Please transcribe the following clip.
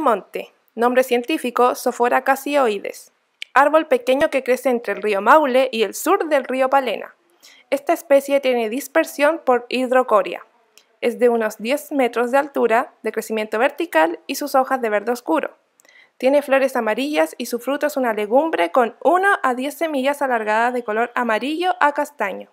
Monte, nombre científico Sophora casioides, árbol pequeño que crece entre el río Maule y el sur del río Palena. Esta especie tiene dispersión por hidrocoria. Es de unos 10 metros de altura, de crecimiento vertical y sus hojas de verde oscuro. Tiene flores amarillas y su fruto es una legumbre con 1 a 10 semillas alargadas de color amarillo a castaño.